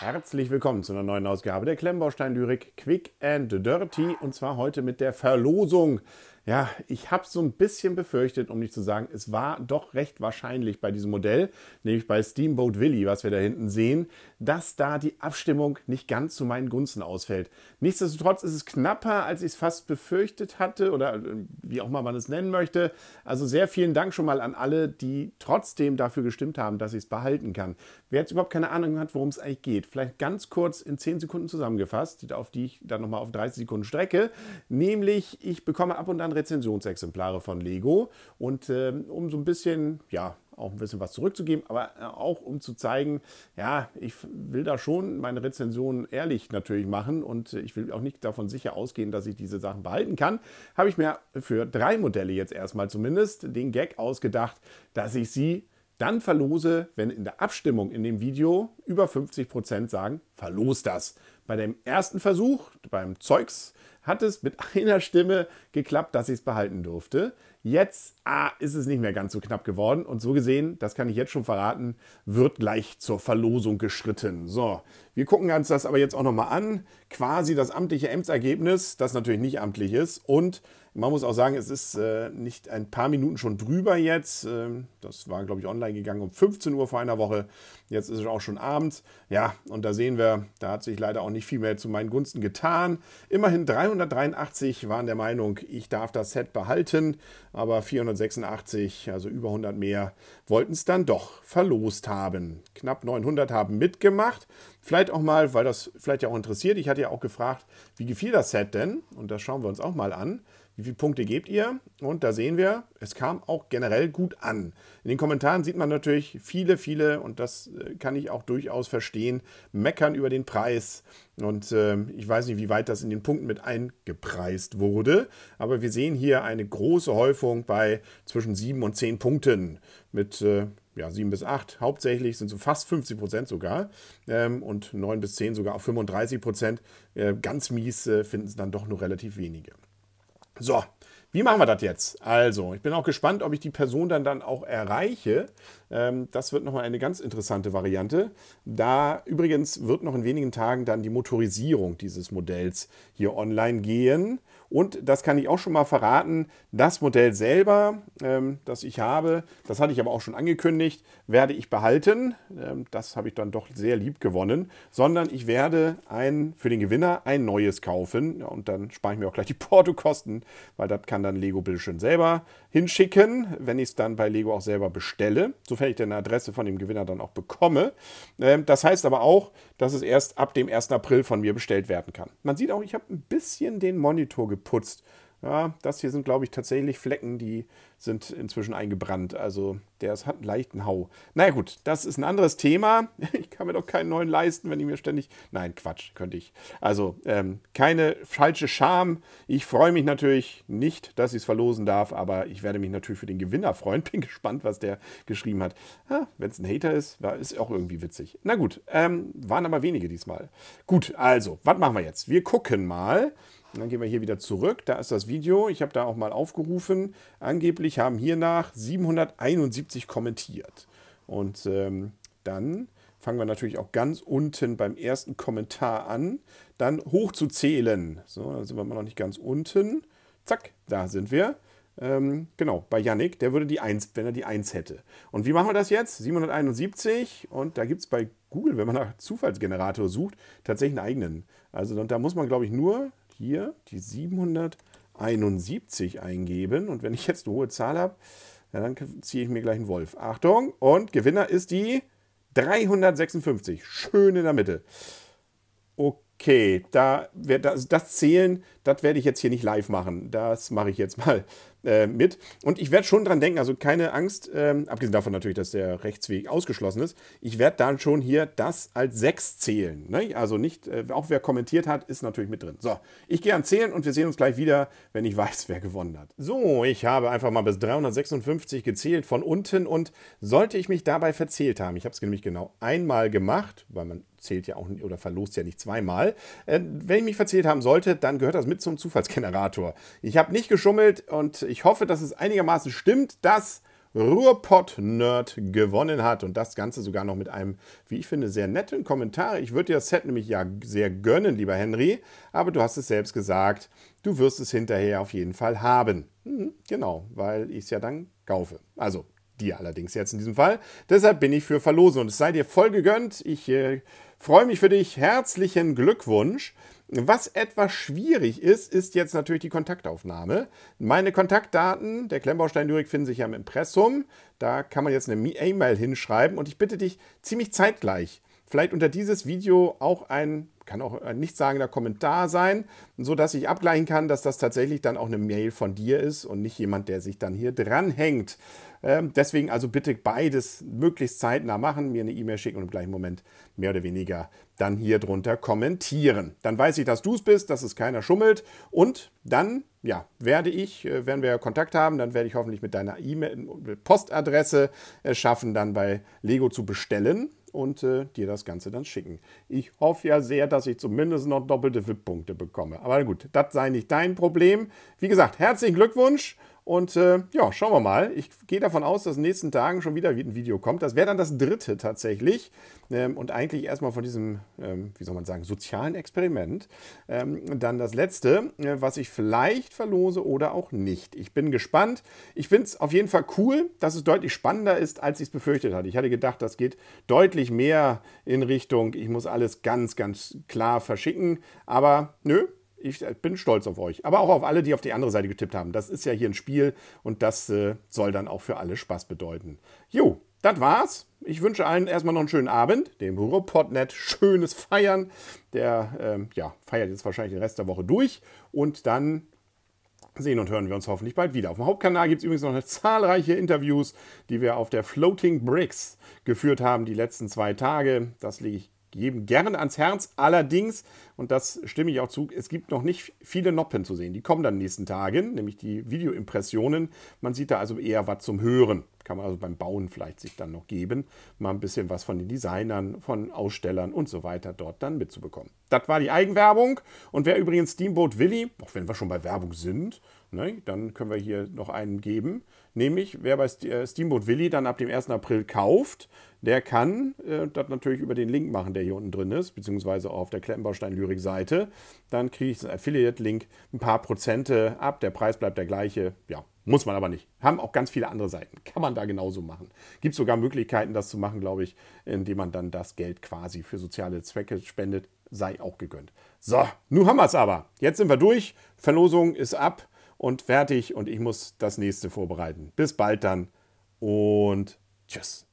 Herzlich willkommen zu einer neuen Ausgabe der Klemmbaustein-Lyrik Quick and Dirty und zwar heute mit der Verlosung ja, ich habe so ein bisschen befürchtet, um nicht zu sagen, es war doch recht wahrscheinlich bei diesem Modell, nämlich bei Steamboat Willy, was wir da hinten sehen, dass da die Abstimmung nicht ganz zu meinen Gunsten ausfällt. Nichtsdestotrotz ist es knapper, als ich es fast befürchtet hatte oder äh, wie auch mal man es nennen möchte. Also sehr vielen Dank schon mal an alle, die trotzdem dafür gestimmt haben, dass ich es behalten kann. Wer jetzt überhaupt keine Ahnung hat, worum es eigentlich geht, vielleicht ganz kurz in 10 Sekunden zusammengefasst, auf die ich dann nochmal auf 30 Sekunden strecke, nämlich ich bekomme ab und an Rezensionsexemplare von Lego und äh, um so ein bisschen, ja, auch ein bisschen was zurückzugeben, aber äh, auch um zu zeigen, ja, ich will da schon meine Rezensionen ehrlich natürlich machen und ich will auch nicht davon sicher ausgehen, dass ich diese Sachen behalten kann, habe ich mir für drei Modelle jetzt erstmal zumindest den Gag ausgedacht, dass ich sie dann verlose, wenn in der Abstimmung in dem Video über 50% Prozent sagen, verlos das. Bei dem ersten Versuch, beim Zeugs, hat es mit einer Stimme geklappt, dass ich es behalten durfte. Jetzt ah, ist es nicht mehr ganz so knapp geworden und so gesehen, das kann ich jetzt schon verraten, wird gleich zur Verlosung geschritten. So, wir gucken uns das aber jetzt auch nochmal an. Quasi das amtliche Amtsergebnis, das natürlich nicht amtlich ist und man muss auch sagen, es ist äh, nicht ein paar Minuten schon drüber jetzt. Ähm, das war, glaube ich, online gegangen um 15 Uhr vor einer Woche. Jetzt ist es auch schon abends. Ja, und da sehen wir, da hat sich leider auch nicht nicht viel mehr zu meinen Gunsten getan. Immerhin 383 waren der Meinung, ich darf das Set behalten, aber 486, also über 100 mehr, wollten es dann doch verlost haben. Knapp 900 haben mitgemacht. Vielleicht auch mal, weil das vielleicht ja auch interessiert, ich hatte ja auch gefragt, wie gefiel das Set denn? Und das schauen wir uns auch mal an wie viele Punkte gebt ihr? Und da sehen wir, es kam auch generell gut an. In den Kommentaren sieht man natürlich viele, viele, und das äh, kann ich auch durchaus verstehen, meckern über den Preis. Und äh, ich weiß nicht, wie weit das in den Punkten mit eingepreist wurde, aber wir sehen hier eine große Häufung bei zwischen 7 und 10 Punkten mit... Äh, ja, 7 bis 8 hauptsächlich, sind so fast 50 Prozent sogar. Ähm, und 9 bis 10 sogar auf 35 Prozent. Äh, ganz mies äh, finden es dann doch nur relativ wenige. So, wie machen wir das jetzt? Also, ich bin auch gespannt, ob ich die Person dann, dann auch erreiche. Ähm, das wird nochmal eine ganz interessante Variante. Da übrigens wird noch in wenigen Tagen dann die Motorisierung dieses Modells hier online gehen. Und das kann ich auch schon mal verraten, das Modell selber, ähm, das ich habe, das hatte ich aber auch schon angekündigt, werde ich behalten. Ähm, das habe ich dann doch sehr lieb gewonnen, sondern ich werde ein, für den Gewinner ein neues kaufen. Ja, und dann spare ich mir auch gleich die Portokosten, weil das kann dann Lego bitte selber hinschicken, wenn ich es dann bei Lego auch selber bestelle, sofern ich denn eine Adresse von dem Gewinner dann auch bekomme. Ähm, das heißt aber auch, dass es erst ab dem 1. April von mir bestellt werden kann. Man sieht auch, ich habe ein bisschen den Monitor geputzt. Ja, das hier sind, glaube ich, tatsächlich Flecken, die sind inzwischen eingebrannt. Also der hat einen leichten Hau. Naja gut, das ist ein anderes Thema. Ich kann mir doch keinen neuen leisten, wenn ich mir ständig... Nein, Quatsch, könnte ich. Also ähm, keine falsche Scham. Ich freue mich natürlich nicht, dass ich es verlosen darf, aber ich werde mich natürlich für den Gewinner freuen. Bin gespannt, was der geschrieben hat. Ja, wenn es ein Hater ist, war, ist auch irgendwie witzig. Na gut, ähm, waren aber wenige diesmal. Gut, also, was machen wir jetzt? Wir gucken mal dann gehen wir hier wieder zurück. Da ist das Video. Ich habe da auch mal aufgerufen. Angeblich haben hiernach 771 kommentiert. Und ähm, dann fangen wir natürlich auch ganz unten beim ersten Kommentar an, dann hoch zu zählen. So, da sind wir mal noch nicht ganz unten. Zack, da sind wir. Ähm, genau, bei Yannick, der würde die 1, wenn er die 1 hätte. Und wie machen wir das jetzt? 771 und da gibt es bei Google, wenn man nach Zufallsgenerator sucht, tatsächlich einen eigenen. Also da muss man, glaube ich, nur hier die 771 eingeben. Und wenn ich jetzt eine hohe Zahl habe, ja, dann ziehe ich mir gleich einen Wolf. Achtung, und Gewinner ist die 356. Schön in der Mitte. Okay, da also das Zählen, das werde ich jetzt hier nicht live machen. Das mache ich jetzt mal äh, mit. Und ich werde schon dran denken, also keine Angst, ähm, abgesehen davon natürlich, dass der Rechtsweg ausgeschlossen ist. Ich werde dann schon hier das als 6 zählen. Ne? Also nicht, äh, auch wer kommentiert hat, ist natürlich mit drin. So, ich gehe an Zählen und wir sehen uns gleich wieder, wenn ich weiß, wer gewonnen hat. So, ich habe einfach mal bis 356 gezählt von unten und sollte ich mich dabei verzählt haben, ich habe es nämlich genau einmal gemacht, weil man zählt ja auch oder verlost ja nicht zweimal. Äh, wenn ich mich verzählt haben sollte, dann gehört das mit zum Zufallsgenerator. Ich habe nicht geschummelt und ich hoffe, dass es einigermaßen stimmt, dass Ruhrpott-Nerd gewonnen hat und das Ganze sogar noch mit einem, wie ich finde, sehr netten Kommentar. Ich würde dir das Set nämlich ja sehr gönnen, lieber Henry, aber du hast es selbst gesagt, du wirst es hinterher auf jeden Fall haben. Mhm, genau, weil ich es ja dann kaufe. Also dir allerdings jetzt in diesem Fall. Deshalb bin ich für Verlose und es sei dir voll gegönnt. Ich äh, freue mich für dich. Herzlichen Glückwunsch. Was etwas schwierig ist, ist jetzt natürlich die Kontaktaufnahme. Meine Kontaktdaten der Klemmbaustein-Lyrik finden sich ja im Impressum. Da kann man jetzt eine E-Mail hinschreiben und ich bitte dich ziemlich zeitgleich, vielleicht unter dieses Video auch ein kann auch ein äh, nichtssagender Kommentar sein, sodass ich abgleichen kann, dass das tatsächlich dann auch eine Mail von dir ist und nicht jemand, der sich dann hier dranhängt. Ähm, deswegen also bitte beides möglichst zeitnah machen, mir eine E-Mail schicken und im gleichen Moment mehr oder weniger dann hier drunter kommentieren. Dann weiß ich, dass du es bist, dass es keiner schummelt und dann ja, werde ich, äh, wenn wir Kontakt haben, dann werde ich hoffentlich mit deiner E-Mail äh, Postadresse schaffen, dann bei Lego zu bestellen und äh, dir das Ganze dann schicken. Ich hoffe ja sehr, dass dass ich zumindest noch doppelte VIP-Punkte bekomme. Aber gut, das sei nicht dein Problem. Wie gesagt, herzlichen Glückwunsch. Und äh, ja, schauen wir mal. Ich gehe davon aus, dass in den nächsten Tagen schon wieder ein Video kommt. Das wäre dann das dritte tatsächlich. Ähm, und eigentlich erstmal von diesem, ähm, wie soll man sagen, sozialen Experiment. Ähm, dann das letzte, äh, was ich vielleicht verlose oder auch nicht. Ich bin gespannt. Ich finde es auf jeden Fall cool, dass es deutlich spannender ist, als ich es befürchtet hatte. Ich hatte gedacht, das geht deutlich mehr in Richtung, ich muss alles ganz, ganz klar verschicken. Aber nö, ich äh, bin stolz auf euch. Aber auch auf alle, die auf die andere Seite getippt haben. Das ist ja hier ein Spiel und das äh, soll dann auch für alle Spaß bedeuten. Jo, das war's. Ich wünsche allen erstmal noch einen schönen Abend, dem Ruhrpotnet schönes Feiern. Der ähm, ja, feiert jetzt wahrscheinlich den Rest der Woche durch und dann sehen und hören wir uns hoffentlich bald wieder. Auf dem Hauptkanal gibt es übrigens noch zahlreiche Interviews, die wir auf der Floating Bricks geführt haben die letzten zwei Tage. Das lege ich geben gern ans Herz. Allerdings, und das stimme ich auch zu, es gibt noch nicht viele Noppen zu sehen. Die kommen dann in den nächsten Tagen, nämlich die Videoimpressionen. Man sieht da also eher was zum Hören. Kann man also beim Bauen vielleicht sich dann noch geben, mal ein bisschen was von den Designern, von Ausstellern und so weiter dort dann mitzubekommen. Das war die Eigenwerbung. Und wer übrigens Steamboat Willi, auch wenn wir schon bei Werbung sind, ne, dann können wir hier noch einen geben. Nämlich, wer bei äh, Steamboat Willi dann ab dem 1. April kauft, der kann äh, das natürlich über den Link machen, der hier unten drin ist, beziehungsweise auf der Klemmbaustein-Lyrik-Seite. Dann kriege ich den Affiliate-Link ein paar Prozente ab, der Preis bleibt der gleiche. Ja, muss man aber nicht. Haben auch ganz viele andere Seiten. Kann man da genauso machen. Gibt sogar Möglichkeiten, das zu machen, glaube ich, indem man dann das Geld quasi für soziale Zwecke spendet. Sei auch gegönnt. So, nun haben wir es aber. Jetzt sind wir durch. Verlosung ist ab und fertig und ich muss das nächste vorbereiten. Bis bald dann und tschüss.